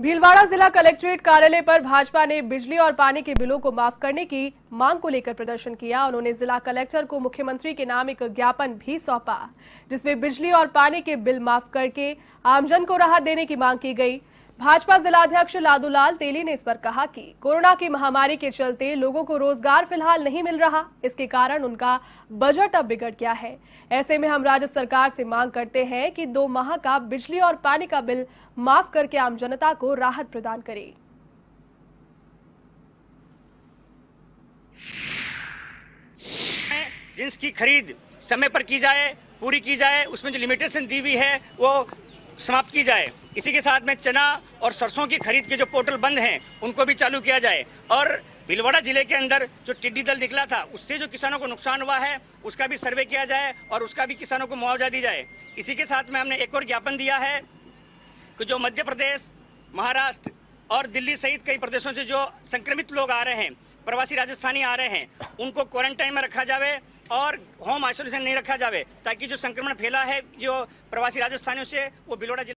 भीलवाड़ा जिला कलेक्ट्रेट कार्यालय पर भाजपा ने बिजली और पानी के बिलों को माफ करने की मांग को लेकर प्रदर्शन किया उन्होंने जिला कलेक्टर को मुख्यमंत्री के नाम एक ज्ञापन भी सौंपा जिसमें बिजली और पानी के बिल माफ करके आमजन को राहत देने की मांग की गई भाजपा जिलाध्यक्ष लादूलाल तेली ने इस पर कहा कि कोरोना की महामारी के चलते लोगों को रोजगार फिलहाल नहीं मिल रहा इसके कारण उनका बजट अब बिगड़ गया है ऐसे में हम राज्य सरकार से मांग करते हैं कि दो माह का बिजली और पानी का बिल माफ करके आम जनता को राहत प्रदान करे जिसकी खरीद समय पर की जाए पूरी की जाए उसमें जो लिमिटेशन दी हुई है वो समाप्त की जाए इसी के साथ में चना और सरसों की खरीद के जो पोर्टल बंद हैं उनको भी चालू किया जाए और भिलवाड़ा जिले के अंदर जो टिड्डी दल निकला था उससे जो किसानों को नुकसान हुआ है उसका भी सर्वे किया जाए और उसका भी किसानों को मुआवजा दी जाए इसी के साथ में हमने एक और ज्ञापन दिया है कि जो मध्य प्रदेश महाराष्ट्र और दिल्ली सहित कई प्रदेशों से जो संक्रमित लोग आ रहे हैं प्रवासी राजस्थानी आ रहे हैं उनको क्वारंटाइन में रखा जाए और होम आइसोलेशन नहीं रखा जाए ताकि जो संक्रमण फैला है जो प्रवासी राजस्थानियों से वो बिलोड़ा